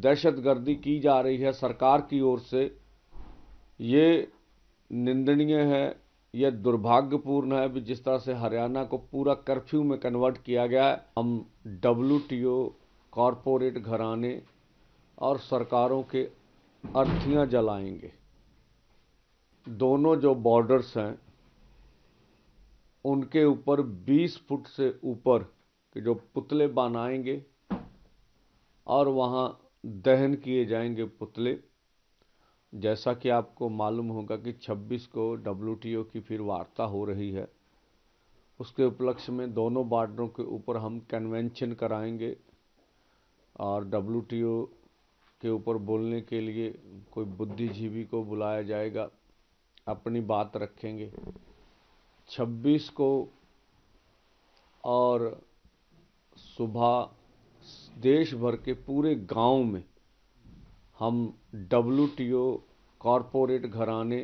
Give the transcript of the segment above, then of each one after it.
दहशतगर्दी की जा रही है सरकार की ओर से ये निंदनीय है यह दुर्भाग्यपूर्ण है भी जिस तरह से हरियाणा को पूरा कर्फ्यू में कन्वर्ट किया गया है हम डब्ल्यू टी ओ कॉरपोरेट घराने और सरकारों के अर्थियां जलाएंगे दोनों जो बॉर्डर्स हैं उनके ऊपर 20 फुट से ऊपर के जो पुतले बनाएंगे और वहाँ दहन किए जाएंगे पुतले जैसा कि आपको मालूम होगा कि 26 को डब्ल्यू की फिर वार्ता हो रही है उसके उपलक्ष्य में दोनों बार्डरों के ऊपर हम कन्वेंशन कराएंगे और डब्ल्यू के ऊपर बोलने के लिए कोई बुद्धिजीवी को बुलाया जाएगा अपनी बात रखेंगे 26 को और सुबह देश भर के पूरे गांव में हम डब्लू टी ओ कॉरपोरेट घराने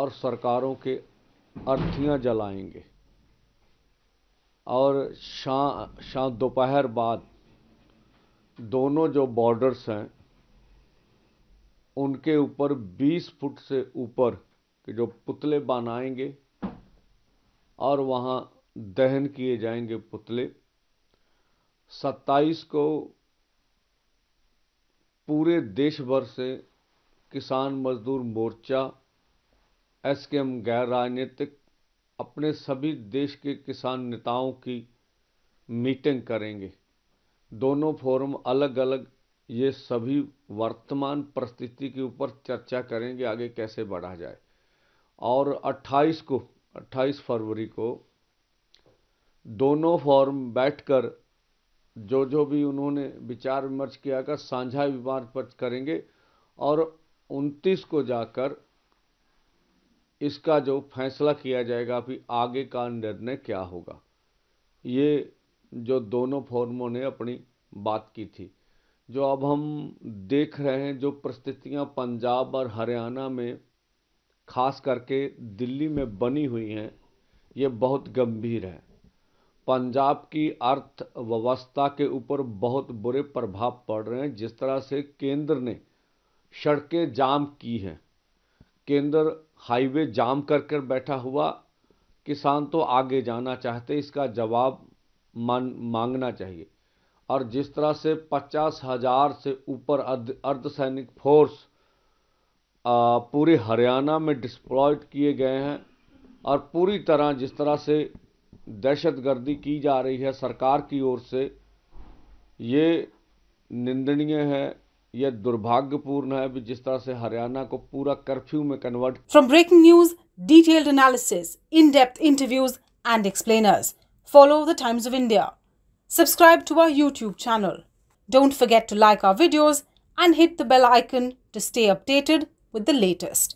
और सरकारों के अर्थियाँ जलाएंगे और शाम शाम दोपहर बाद दोनों जो बॉर्डर्स हैं उनके ऊपर 20 फुट से ऊपर के जो पुतले बनाएंगे और वहाँ दहन किए जाएंगे पुतले सत्ताईस को पूरे देश भर से किसान मजदूर मोर्चा एस के एम गैर राजनीतिक अपने सभी देश के किसान नेताओं की मीटिंग करेंगे दोनों फोरम अलग अलग ये सभी वर्तमान परिस्थिति के ऊपर चर्चा करेंगे आगे कैसे बढ़ा जाए और 28 को 28 फरवरी को दोनों फॉर्म बैठकर जो जो भी उन्होंने विचार विमर्श किया का साझा विवाद पर करेंगे और 29 को जाकर इसका जो फैसला किया जाएगा कि आगे का निर्णय क्या होगा ये जो दोनों फोरमों ने अपनी बात की थी जो अब हम देख रहे हैं जो परिस्थितियां पंजाब और हरियाणा में खास करके दिल्ली में बनी हुई हैं ये बहुत गंभीर है पंजाब की अर्थव्यवस्था के ऊपर बहुत बुरे प्रभाव पड़ रहे हैं जिस तरह से केंद्र ने सड़कें जाम की हैं केंद्र हाईवे जाम कर कर बैठा हुआ किसान तो आगे जाना चाहते इसका जवाब मान मांगना चाहिए और जिस तरह से पचास हजार से ऊपर अर्धसैनिक फोर्स पूरे हरियाणा में डिस्प्लॉयड किए गए हैं और पूरी तरह जिस तरह से दहशत गर्दी की जा रही है सरकार की ओर से ये निंदनीय है यह दुर्भाग्यपूर्ण है जिस तरह से हरियाणा को पूरा कर्फ्यू में convert from breaking news detailed analysis in depth interviews and explainers follow the Times of India subscribe to our YouTube channel don't forget to like our videos and hit the bell icon to stay updated with the latest